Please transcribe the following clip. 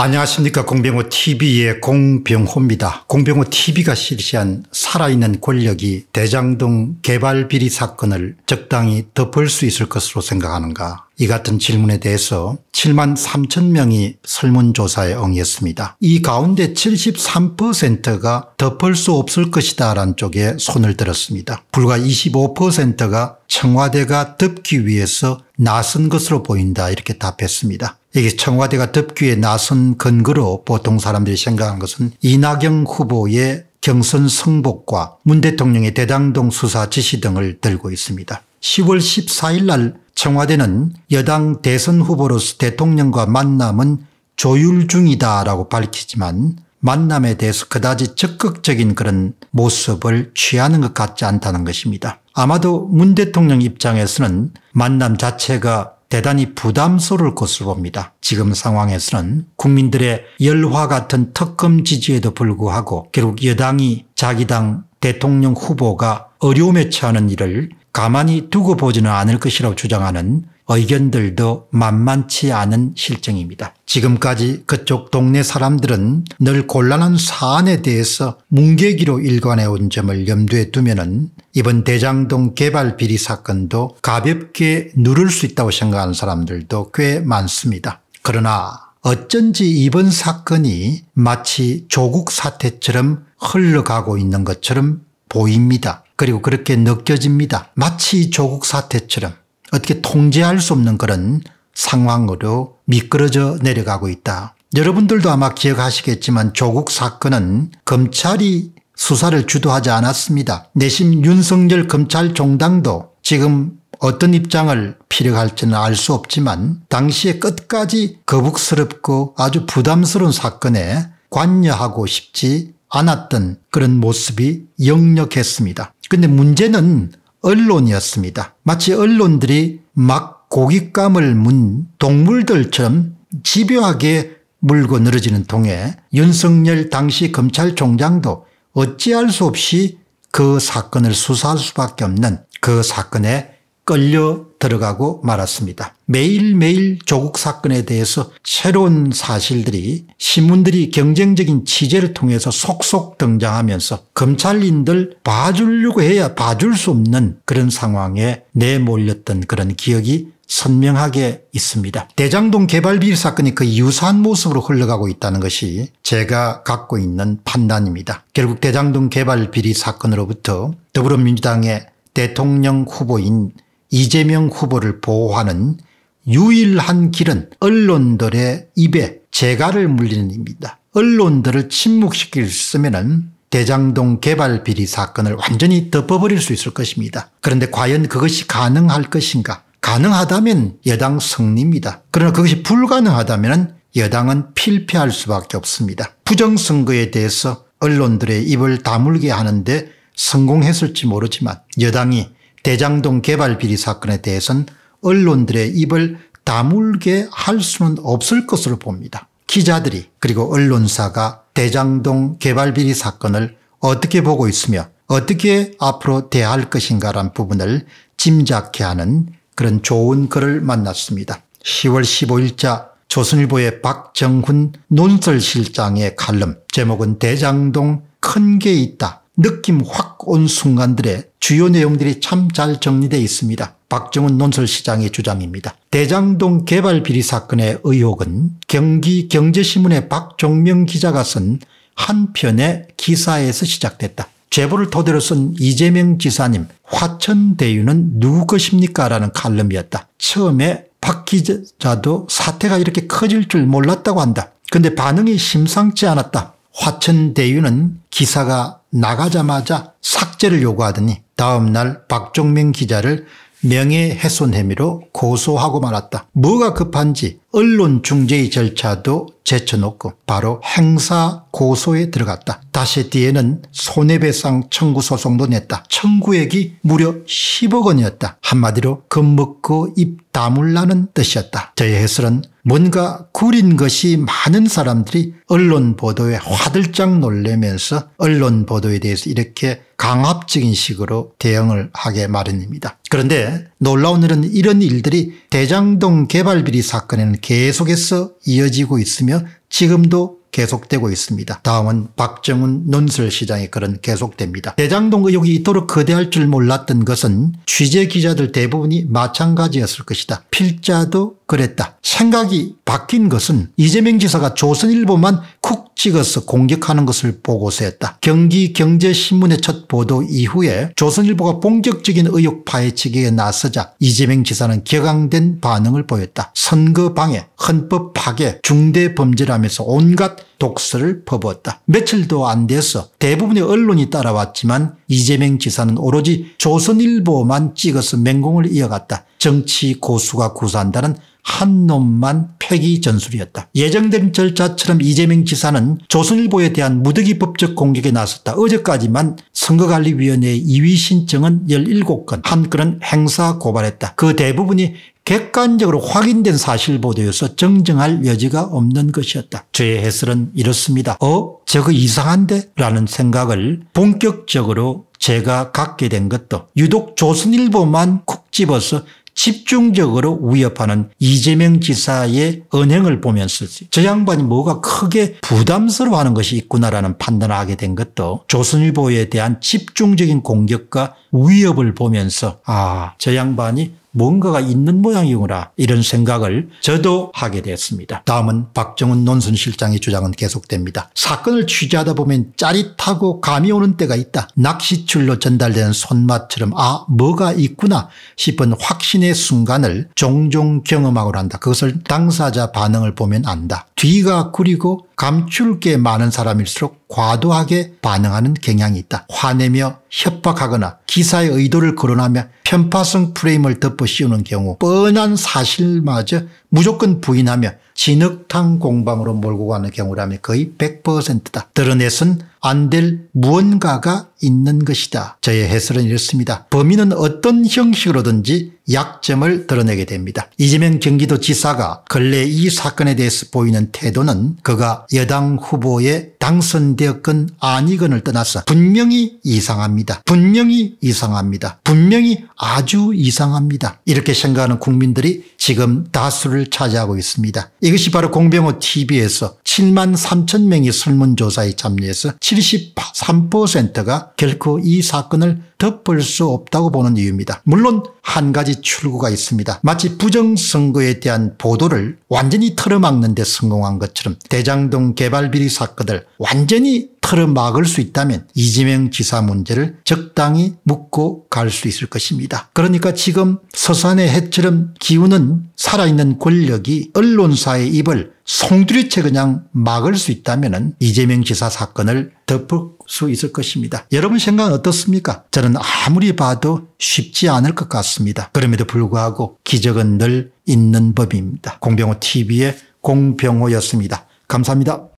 안녕하십니까 공병호 tv의 공병호입니다. 공병호 tv가 실시한 살아있는 권력이 대장동 개발 비리 사건을 적당히 덮을 수 있을 것으로 생각하는가 이 같은 질문에 대해서 7만 3천 명이 설문조사에 응했습니다. 이 가운데 73%가 덮을 수 없을 것이다 라는 쪽에 손을 들었습니다. 불과 25%가 청와대가 덮기 위해서 나선 것으로 보인다 이렇게 답했습니다. 이게 청와대가 덮기에 나선 근거로 보통 사람들이 생각하는 것은 이낙연 후보의 경선 승복과 문 대통령의 대당동 수사 지시 등을 들고 있습니다. 10월 14일 날 청와대는 여당 대선 후보로서 대통령과 만남은 조율 중이다라고 밝히지만 만남에 대해서 그다지 적극적인 그런 모습을 취하는 것 같지 않다는 것입니다. 아마도 문 대통령 입장에서는 만남 자체가 대단히 부담스러울 것으로 봅니다. 지금 상황에서는 국민들의 열화 같은 특검 지지에도 불구하고 결국 여당이 자기 당 대통령 후보가 어려움에 처하는 일을 가만히 두고 보지는 않을 것이라고 주장하는 의견들도 만만치 않은 실정입니다. 지금까지 그쪽 동네 사람들은 늘 곤란한 사안에 대해서 뭉개기로 일관해온 점을 염두에 두면 이번 대장동 개발 비리 사건도 가볍게 누를 수 있다고 생각하는 사람들도 꽤 많습니다. 그러나 어쩐지 이번 사건이 마치 조국 사태처럼 흘러가고 있는 것처럼 보입니다. 그리고 그렇게 느껴집니다. 마치 조국 사태처럼 어떻게 통제할 수 없는 그런 상황으로 미끄러져 내려가고 있다. 여러분들도 아마 기억하시겠지만 조국 사건은 검찰이 수사를 주도하지 않았습니다. 내심 윤석열 검찰총장도 지금 어떤 입장을 필요할지는 알 수 없지만 당시에 끝까지 거북스럽고 아주 부담스러운 사건에 관여하고 싶지 않았던 그런 모습이 역력했습니다. 근데 문제는 언론이었습니다. 마치 언론들이 막 고깃감을 문 동물들처럼 집요하게 물고 늘어지는 통에 윤석열 당시 검찰총장도 어찌할 수 없이 그 사건을 수사할 수밖에 없는 그 사건에 끌려 들어가고 말았습니다. 매일매일 조국 사건에 대해서 새로운 사실들이 신문들이 경쟁적인 취재를 통해서 속속 등장하면서 검찰인들 봐주려고 해야 봐줄 수 없는 그런 상황에 내몰렸던 그런 기억이 선명하게 있습니다. 대장동 개발비리 사건이 그 유사한 모습으로 흘러가고 있다는 것이 제가 갖고 있는 판단입니다. 결국 대장동 개발비리 사건으로부터 더불어민주당의 대통령 후보인 이재명 후보를 보호하는 유일한 길은 언론들의 입에 재갈을 물리는 입니다. 언론들을 침묵시킬수있으면 대장동 개발 비리 사건을 완전히 덮어버릴 수 있을 것입니다. 그런데 과연 그것이 가능할 것인가 가능하다면 여당 승리입니다. 그러나 그것이 불가능하다면 여당은 필패할 수밖에 없습니다. 부정선거에 대해서 언론들의 입을 다물게 하는데 성공했을지 모르지만 여당이 대장동 개발 비리 사건에 대해선 언론들의 입을 다물게 할 수는 없을 것으로 봅니다. 기자들이 그리고 언론사가 대장동 개발 비리 사건을 어떻게 보고 있으며 어떻게 앞으로 대할 것인가란 부분을 짐작케 하는 그런 좋은 글을 만났습니다. 10월 15일자 조선일보의 박정훈 논설실장의 칼럼 제목은 대장동 큰 게 있다. 느낌 확 온 순간들의 주요 내용들이 참 잘 정리되어 있습니다. 박정은 논설시장의 주장입니다. 대장동 개발 비리 사건의 의혹은 경기 경제신문의 박종명 기자가 쓴 한 편의 기사에서 시작됐다. 제보를 토대로 쓴 이재명 지사님 화천대유는 누구 것입니까? 라는 칼럼이었다. 처음에 박 기자도 사태가 이렇게 커질 줄 몰랐다고 한다. 근데 반응이 심상치 않았다. 화천대유는 기사가 나가자마자 삭제를 요구하더니 다음날 박종민 기자를 명예훼손 혐의로 고소하고 말았다. 뭐가 급한지 언론중재의 절차도 제쳐놓고 바로 행사고소에 들어갔다. 다세 뒤에는 손해배상 청구 소송도 냈다. 청구액이 무려 10억 원이었다. 한마디로 겁먹고 그 입 다물라는 뜻이었다. 저의 해설은 뭔가 구린 것이 많은 사람들이 언론 보도에 화들짝 놀래면서 언론 보도에 대해서 이렇게 강압적인 식으로 대응을 하게 마련입니다. 그런데 놀라운 일은 이런 일들이 대장동 개발비리 사건에는 계속해서 이어지고 있으며 지금도 계속되고 있습니다. 다음은 박정훈 논설시장의 글은 계속됩니다. 대장동 의혹이 이토록 거대할 줄 몰랐던 것은 취재 기자들 대부분이 마찬가지였을 것이다. 필자도 그랬다. 생각이 바뀐 것은 이재명 지사가 조선일보만 쿡 찍어서 공격하는 것을 보고서했다. 경기경제신문의 첫 보도 이후에 조선일보가 본격적인 의혹 파헤치기에 나서자 이재명 지사는 격앙된 반응을 보였다. 선거 방해, 헌법 파괴, 중대 범죄라면서 온갖 독설을 퍼부었다. 며칠도 안 돼서 대부분의 언론이 따라왔지만 이재명 지사는 오로지 조선일보만 찍어서 맹공을 이어갔다. 정치 고수가 구사한다는 한 놈만 폐기 전술이었다. 예정된 절차처럼 이재명 지사는 조선일보에 대한 무더기 법적 공격에 나섰다. 어제까지만 선거관리위원회 2위 신청은 17건 한 건은 행사 고발했다. 그 대부분이 객관적으로 확인된 사실 보도여서 정정할 여지가 없는 것이었다. 저의 해설은 이렇습니다. 어? 저거 이상한데? 라는 생각을 본격적으로 제가 갖게 된 것도 유독 조선일보만 쿡 집어서 집중적으로 위협하는 이재명 지사의 언행을 보면서 저 양반이 뭐가 크게 부담스러워하는 것이 있구나라는 판단을 하게 된 것도 조선일보에 대한 집중적인 공격과 위협을 보면서 아 저 양반이 뭔가가 있는 모양이구나 이런 생각을 저도 하게 됐습니다. 다음은 박정은 논선실장의 주장은 계속됩니다. 사건을 취재하다 보면 짜릿하고 감이 오는 때가 있다. 낚시줄로 전달되는 손맛처럼 아 뭐가 있구나 싶은 확신의 순간을 종종 경험하곤 한다. 그것을 당사자 반응을 보면 안다. 뒤가 구리고 감출 게 많은 사람일수록 과도하게 반응하는 경향이 있다. 화내며 협박하거나 기사의 의도를 거론하며 편파성 프레임을 덮어씌우는 경우 뻔한 사실마저 무조건 부인하며 진흙탕 공방으로 몰고 가는 경우라면 거의 100%다. 드러내선 안 될 무언가가 있는 것이다. 저의 해설은 이렇습니다. 범인은 어떤 형식으로든지 약점을 드러내게 됩니다. 이재명 경기도지사가 근래 이 사건에 대해서 보이는 태도는 그가 여당 후보에 당선되었건 아니건을 떠나서 분명히 이상합니다. 분명히 이상합니다. 분명히 아주 이상합니다. 이렇게 생각하는 국민들이 지금 다수를 차지하고 있습니다. 이것이 바로 공병호 TV에서 7만 3천 명이 설문조사에 참여해서 73%가 결코 이 사건을 덮을 수 없다고 보는 이유입니다. 물론 한 가지 출구가 있습니다. 마치 부정선거에 대한 보도를 완전히 털어막는 데 성공한 것처럼 대장동 개발비리 사건을 완전히 틀어막을수 있다면 이재명 지사 문제를 적당히 묻고 갈 수 있을 것입니다. 그러니까 지금 서산의 해처럼 기우는 살아있는 권력이 언론사의 입을 송두리째 그냥 막을 수 있다면 이재명 지사 사건을 덮을 수 있을 것입니다. 여러분 생각은 어떻습니까? 저는 아무리 봐도 쉽지 않을 것 같습니다. 그럼에도 불구하고 기적은 늘 있는 법입니다. 공병호 TV의 공병호였습니다. 감사합니다.